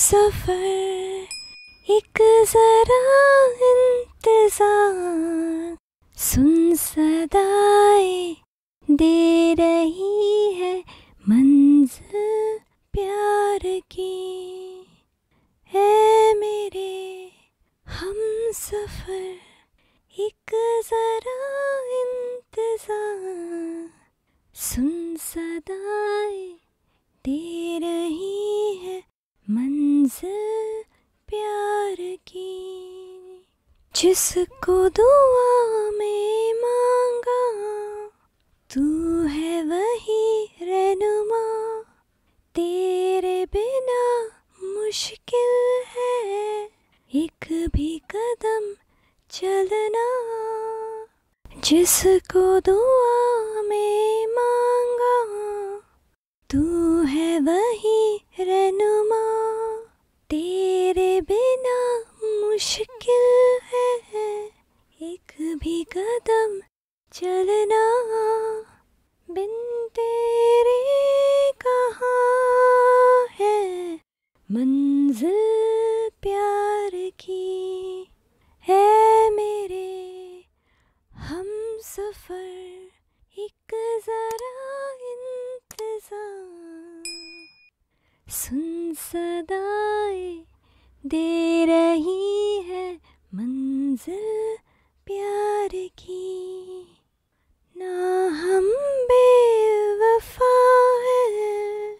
सफर एक जरा इंतजार सुन सदाए दे रही है मंजिल प्यार की है मेरे हम सफर एक जरा इंतजार सुन सदाए दे रही रंज प्यार की जिसको दुआ में मांगा तू है वही रहनुमा तेरे बिना मुश्किल है एक भी कदम चलना जिसको दुआ कदम चलना बिन तेरे कहाँ है मंजिल प्यार की है मेरे हम सफर एक जरा इंतजार सुन सदाए दे रही है मंजिल की ना हम बेवफा है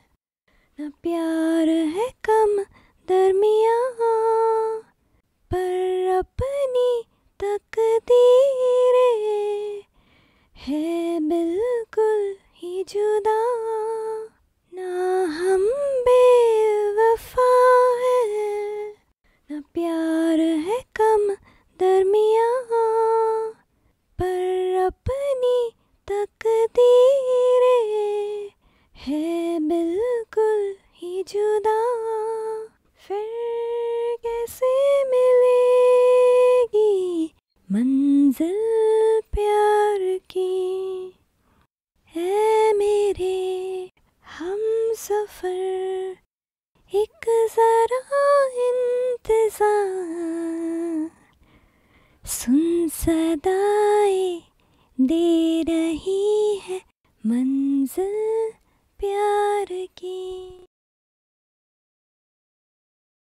ना प्यार है कम दरमिया पर अपनी तकदीरें है बिल्कुल ही जुदा ना हम बेवफा है ना प्यार है कम दरमिया अपनी तकदीरें है बिल्कुल ही जुदा फिर कैसे मिलेगी मंजिल प्यार की है मेरे हम सफर एक जरा इंतजार सुन सदाए दे रही है मंजिल प्यार की